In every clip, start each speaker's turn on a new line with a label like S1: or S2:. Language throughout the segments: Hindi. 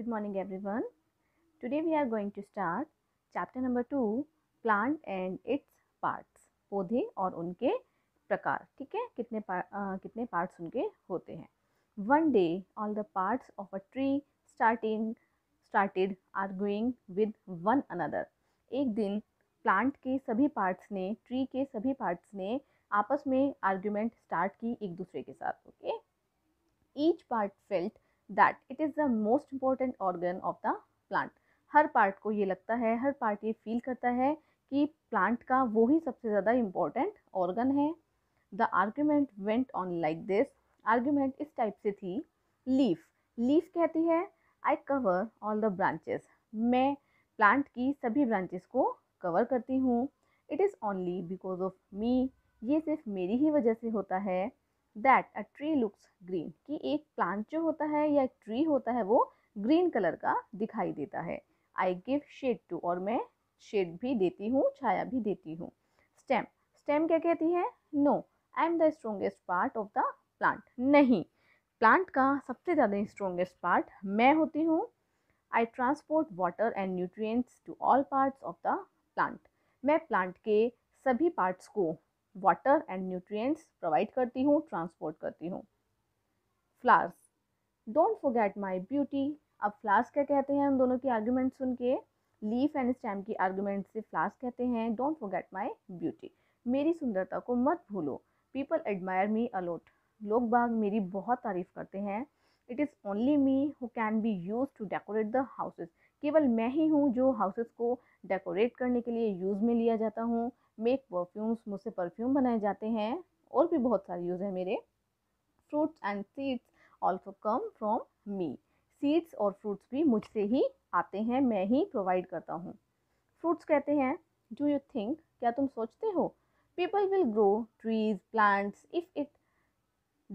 S1: Good morning everyone. Today we are going to start chapter number two plant and its parts पौधे और उनके प्रकार ठीक है कितने पार, आ, कितने पार्ट्स उनके होते हैं one day all the parts of a tree starting started are going with one another एक दिन प्लांट के सभी पार्ट्स ने ट्री के सभी पार्ट्स ने आपस में आर्ग्यूमेंट स्टार्ट की एक दूसरे के साथ okay each part felt that it is the most important organ of the plant हर पार्ट को ये लगता है हर पार्ट ये फील करता है कि प्लांट का वो ही सबसे ज़्यादा इम्पॉर्टेंट ऑर्गन है the argument went on like this argument इस टाइप से थी लीफ लीफ कहती है I cover all the branches मैं प्लांट की सभी ब्रांचेस को कवर करती हूँ it is only because of me ये सिर्फ मेरी ही वजह से होता है that a tree looks green कि एक प्लांट जो होता है या एक ट्री होता है वो ग्रीन कलर का दिखाई देता है आई गिव शेड टू और मैं शेड भी देती हूँ छाया भी देती हूँ स्टेम स्टेम क्या कहती है no I am the strongest part of the plant नहीं प्लांट का सबसे ज़्यादा स्ट्रोंगेस्ट पार्ट मैं होती हूँ I transport water and nutrients to all parts of the plant मैं प्लांट के सभी पार्ट्स को वाटर एंड न्यूट्रिएंट्स प्रोवाइड करती हूँ ट्रांसपोर्ट करती हूँ flowers don't forget my beauty अब फ्लावर्स क्या कहते हैं उन दोनों की आर्ग्यूमेंट सुन के लीफ एंड स्टैम की आर्ग्यूमेंट से फ्लावर्स कहते हैं डोंट फोगेट माई ब्यूटी मेरी सुंदरता को मत भूलो पीपल एडमायर मी अलोट लोग बाग मेरी बहुत तारीफ करते हैं it is only me who can be use to decorate the houses केवल मैं ही हूँ जो हाउसेस को डेकोरेट करने के लिए यूज़ में लिया जाता हूँ मेक परफ्यूम्स मुझसे परफ्यूम बनाए जाते हैं और भी बहुत सारे यूज़ हैं मेरे fruits and seeds also come from me seeds और फ्रूट्स भी मुझसे ही आते हैं मैं ही प्रोवाइड करता हूँ फ्रूट्स कहते हैं डू यू थिंक क्या तुम सोचते हो people will grow trees plants if it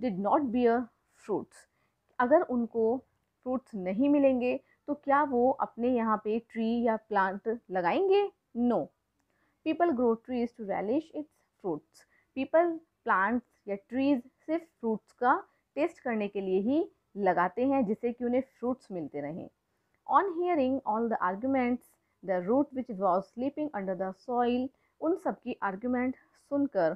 S1: did not bear fruits अगर उनको फ्रूट्स नहीं मिलेंगे तो क्या वो अपने यहाँ पे ट्री या प्लांट लगाएंगे no people grow trees to relish its fruits people plants या ट्रीज सिर्फ फ्रूट्स का टेस्ट करने के लिए ही लगाते हैं जिससे कि उन्हें फ्रूट्स मिलते रहें on hearing all the arguments the root which was sleeping under the soil उन सबकी आर्ग्यूमेंट सुनकर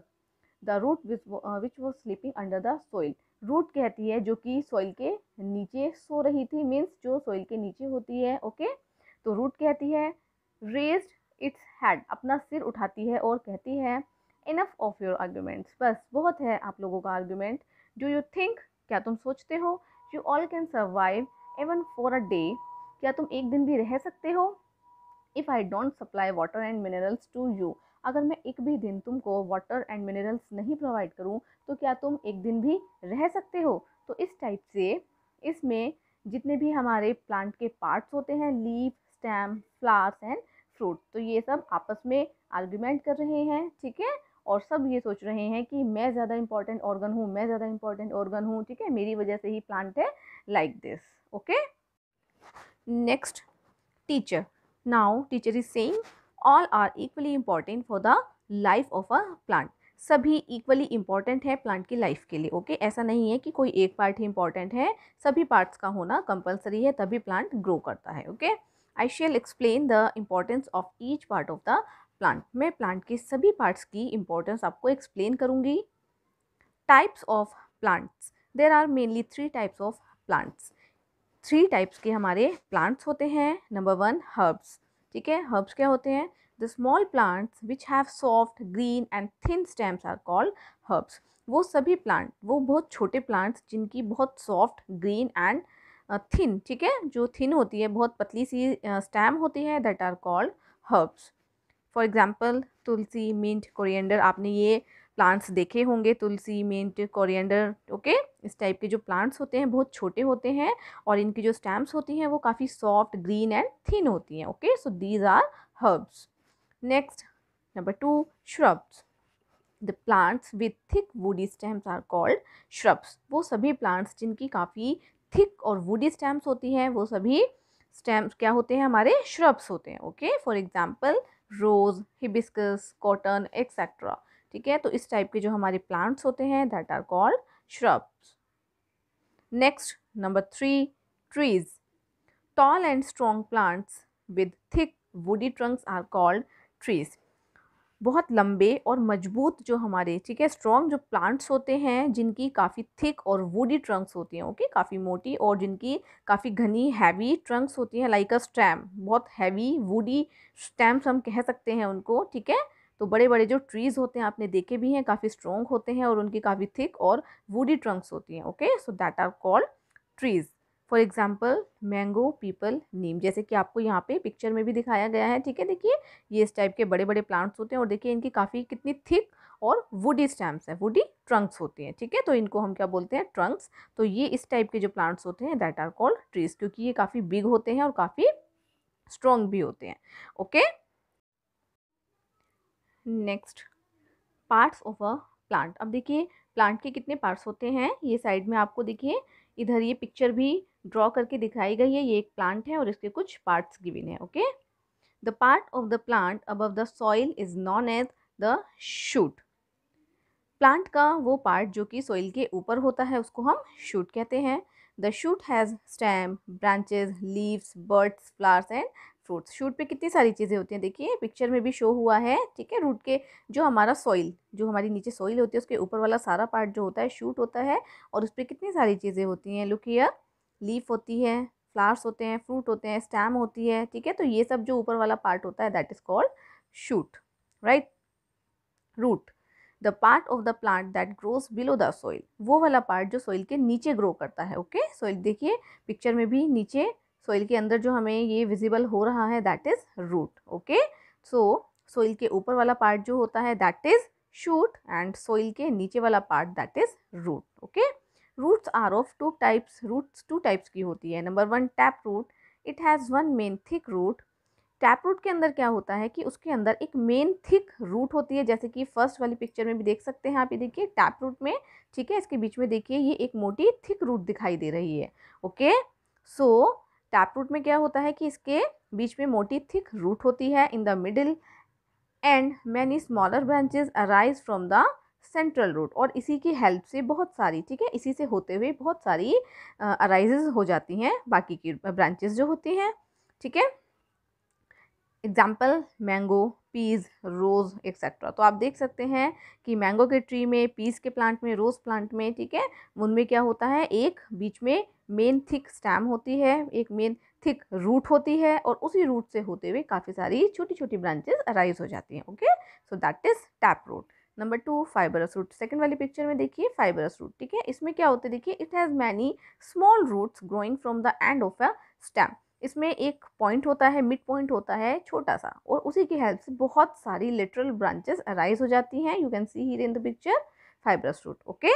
S1: the root which was sleeping under the soil root कहती है जो कि सॉइल के नीचे सो रही थी मीन्स जो सॉइल के नीचे होती है ओके तो रूट कहती है रेस्ड इट्स हेड अपना सिर उठाती है और कहती है इनफ ऑफ योर आर्ग्यूमेंट्स बस बहुत है आप लोगों का आर्ग्यूमेंट डू यू थिंक क्या तुम सोचते हो you all can survive even for a day क्या तुम एक दिन भी रह सकते हो if I don't supply water and minerals to you अगर मैं एक भी दिन तुमको वाटर एंड मिनरल्स नहीं प्रोवाइड करूँ तो क्या तुम एक दिन भी रह सकते हो तो इस टाइप से इसमें जितने भी हमारे प्लांट के पार्ट्स होते हैं leave stem flowers and fruit तो ये सब आपस में आर्ग्यूमेंट कर रहे हैं ठीक है और सब ये सोच रहे हैं कि मैं ज़्यादा इंपॉर्टेंट ऑर्गन हूँ मैं ज़्यादा इंपॉर्टेंट ऑर्गन हूँ ठीक है मेरी वजह से ही प्लांट है like this okay next teacher now teacher is saying all are equally important for the life of a plant सभी इक्वली इम्पॉर्टेंट है प्लांट की लाइफ के लिए ओके okay? ऐसा नहीं है कि कोई एक पार्ट ही इम्पॉर्टेंट है सभी पार्ट्स का होना कंपलसरी है तभी प्लांट ग्रो करता है okay I shall explain the importance of each part of the plant मैं प्लांट के सभी पार्ट्स की इम्पॉर्टेंस आपको एक्सप्लेन करूँगी types of plants there are mainly three types of plants three types के हमारे प्लांट्स होते हैं नंबर वन हर्ब्स ठीक है हर्ब्स क्या होते हैं the small plants which have soft green and thin stems are called herbs वो सभी प्लांट वो बहुत छोटे प्लांट्स जिनकी बहुत सॉफ्ट ग्रीन एंड थिन ठीक है जो थिन होती है बहुत पतली सी स्टैम uh, होती है that are called herbs for example tulsi mint coriander आपने ये प्लांट्स देखे होंगे तुलसी मिंट कोरिएंडर ओके इस टाइप के जो प्लांट्स होते हैं बहुत छोटे होते हैं और इनकी जो स्टैम्प्स होती हैं वो काफ़ी सॉफ्ट ग्रीन एंड थिन होती हैं okay so these are herbs next number two shrubs the plants with thick woody stems are called shrubs वो सभी प्लांट्स जिनकी काफ़ी थिक और वुडी स्टैम्प्स होती हैं वो सभी स्टैम्प्स क्या होते हैं हमारे श्रब्स होते हैं okay for example rose hibiscus cotton etcetera ठीक है तो इस टाइप के जो हमारे प्लांट्स होते हैं that are called shrubs next number three trees tall and strong plants with thick woody trunks are called trees बहुत लंबे और मजबूत जो हमारे ठीक है स्ट्रॉन्ग जो प्लांट्स होते हैं जिनकी काफ़ी थिक और वुडी ट्रंक्स होती हैं ओके काफ़ी मोटी और जिनकी काफ़ी घनी हैवी ट्रंक्स होती हैं लाइक अ स्टैम बहुत हैवी वुडी स्टैम्स हम कह सकते हैं उनको ठीक है तो बड़े बड़े जो ट्रीज़ होते हैं आपने देखे भी हैं काफ़ी स्ट्रॉन्ग होते हैं और उनकी काफ़ी थिक और वुडी ट्रंक्स होती हैं okay so that are called trees for example mango peepal neem जैसे कि आपको यहाँ पे पिक्चर में भी दिखाया गया है ठीक है देखिए ये इस टाइप के बड़े बड़े प्लांट्स होते हैं और देखिए इनकी काफ़ी कितनी थिक और वुडी स्टैम्प्स हैं वुडी ट्रंक्स होती हैं ठीक है तो इनको हम क्या बोलते हैं ट्रंक्स तो ये इस टाइप के जो प्लांट्स होते हैं दैट आर कॉल्ड ट्रीज क्योंकि ये काफ़ी बिग होते हैं और काफ़ी स्ट्रॉन्ग भी होते हैं okay okay? Next parts of a plant अब देखिए प्लांट के कितने पार्ट्स होते हैं ये साइड में आपको देखिए इधर ये पिक्चर भी ड्रॉ करके दिखाई गई है ये एक प्लांट है और इसके कुछ पार्ट्स गिविन है okay the part of the plant above the soil is known as the shoot plant का वो पार्ट जो कि सॉइल के ऊपर होता है उसको हम शूट कहते हैं the shoot has stem branches leaves buds flowers and fruits shoot पे कितनी सारी चीज़ें होती हैं देखिए पिक्चर में भी शो हुआ है ठीक है रूट के जो हमारा सॉइल जो हमारी नीचे सॉइल होती है उसके ऊपर वाला सारा पार्ट जो होता है शूट होता है और उस पर कितनी सारी चीज़ें होती हैं लुक हियर लीफ होती है फ्लावर्स होते हैं फ्रूट होते हैं स्टैम होती है ठीक है तो ये सब जो ऊपर वाला पार्ट होता है that is called shoot right root the part of the plant that grows below the soil वो वाला पार्ट जो सॉइल के नीचे ग्रो करता है ओके सॉइल देखिए पिक्चर में भी नीचे सोइल के अंदर जो हमें ये विजिबल हो रहा है that is root okay so soil के ऊपर वाला पार्ट जो होता है that is shoot and soil के नीचे वाला part that is root okay roots are of two types roots two types की होती है number one tap root it has one main thick root tap root के अंदर क्या होता है कि उसके अंदर एक मेन थिक रूट होती है जैसे कि फर्स्ट वाली पिक्चर में भी देख सकते हैं आप ये देखिए टैप रूट में ठीक है इसके बीच में देखिए ये एक मोटी थिक रूट दिखाई दे रही है ओके सो टैप रूट में क्या होता है कि इसके बीच में मोटी थिक रूट होती है in the middle and many smaller branches arise from the central root और इसी की हेल्प से बहुत सारी ठीक है इसी से होते हुए बहुत सारी अराइजेज हो जाती हैं बाकी की ब्रांचेज जो होती हैं ठीक है example mango peas rose etcetera तो आप देख सकते हैं कि मैंगो के ट्री में पीज के प्लांट में रोज़ प्लांट में ठीक है उनमें क्या होता है एक बीच में मेन थिक स्टैम होती है एक मेन थिक रूट होती है और उसी रूट से होते हुए काफ़ी सारी छोटी छोटी ब्रांचेस अराइज हो जाती हैं okay so that is tap root number two fibrous root second वाली पिक्चर में देखिए फाइबरस रूट ठीक है इसमें क्या होते देखिए it has many small roots growing from the end of a stem इसमें एक पॉइंट होता है मिड पॉइंट होता है छोटा सा और उसी की हेल्प से बहुत सारी लिटरल ब्रांचेस अराइज हो जाती हैं you can see here in the picture fibrous root okay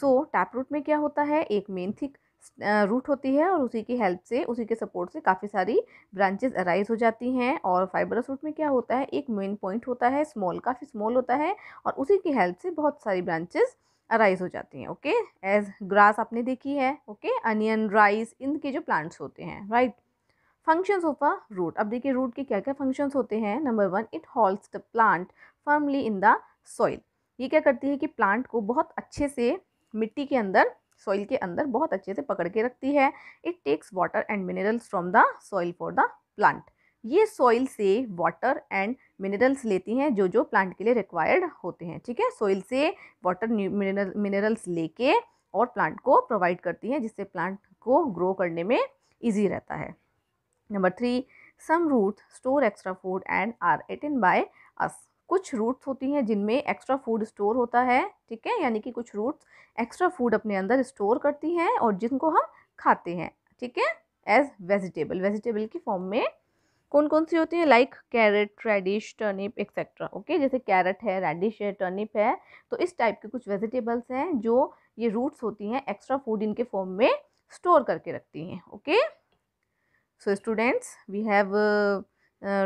S1: so tap root में क्या होता है एक मेन थिक रूट होती है और उसी की हेल्प से उसी के सपोर्ट से काफ़ी सारी ब्रांचेस अराइज हो जाती हैं और फाइबरस रूट में क्या होता है एक मेन पॉइंट होता है स्मॉल काफ़ी स्मॉल होता है और उसी की हेल्प से बहुत सारी ब्रांचेस अराइज हो जाती हैं ओके एज ग्रास आपने देखी है ओके अनियन राइस इनके जो प्लांट्स होते हैं right functions of a root अब देखिए रूट के क्या क्या फंक्शंस होते हैं number one it holds the plant firmly in the soil ये क्या करती है कि प्लांट को बहुत अच्छे से मिट्टी के अंदर सॉइल के अंदर बहुत अच्छे से पकड़ के रखती है it takes water and minerals from the soil for the plant ये सॉइल से वाटर एंड मिनरल्स लेती हैं जो जो प्लांट के लिए रिक्वायर्ड होते हैं ठीक है सॉइल से वाटर मिनरल मिनरल्स लेके और प्लांट को प्रोवाइड करती हैं जिससे प्लांट को ग्रो करने में ईजी रहता है number three some root store extra food and are eaten by us कुछ रूट्स होती हैं जिनमें एक्स्ट्रा फूड स्टोर होता है ठीक है यानी कि कुछ रूट्स एक्स्ट्रा फूड अपने अंदर स्टोर करती हैं और जिनको हम खाते हैं ठीक है एज वेजिटेबल वेजिटेबल की फॉर्म में कौन कौन सी होती हैं like carrot radish turnip etcetera okay जैसे कैरेट है रेडिश है टर्निप है तो इस टाइप के कुछ वेजिटेबल्स हैं जो ये रूट्स होती हैं एक्स्ट्रा फूड इनके फॉर्म में स्टोर करके रखती हैं okay so students we have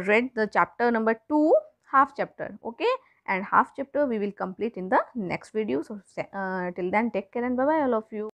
S1: read the chapter number two half chapter okay and half chapter we will complete in the next video so uh, till then take care and bye bye all of you